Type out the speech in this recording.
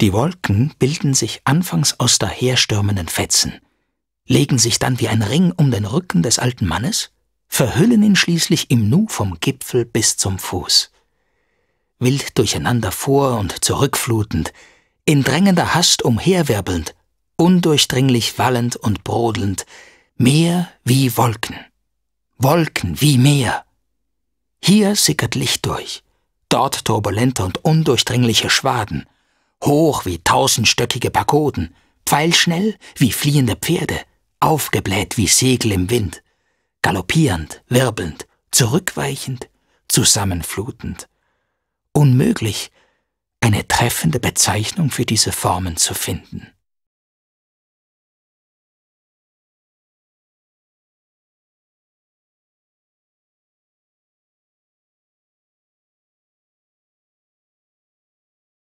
Die Wolken bilden sich anfangs aus daherstürmenden Fetzen, legen sich dann wie ein Ring um den Rücken des alten Mannes, verhüllen ihn schließlich im Nu vom Gipfel bis zum Fuß. Wild durcheinander vor und zurückflutend, in drängender Hast umherwirbelnd, undurchdringlich wallend und brodelnd, Meer wie Wolken, Wolken wie Meer. Hier sickert Licht durch, dort turbulente und undurchdringliche Schwaden – hoch wie tausendstöckige Pagoden, pfeilschnell wie fliehende Pferde, aufgebläht wie Segel im Wind, galoppierend, wirbelnd, zurückweichend, zusammenflutend. Unmöglich, eine treffende Bezeichnung für diese Formen zu finden.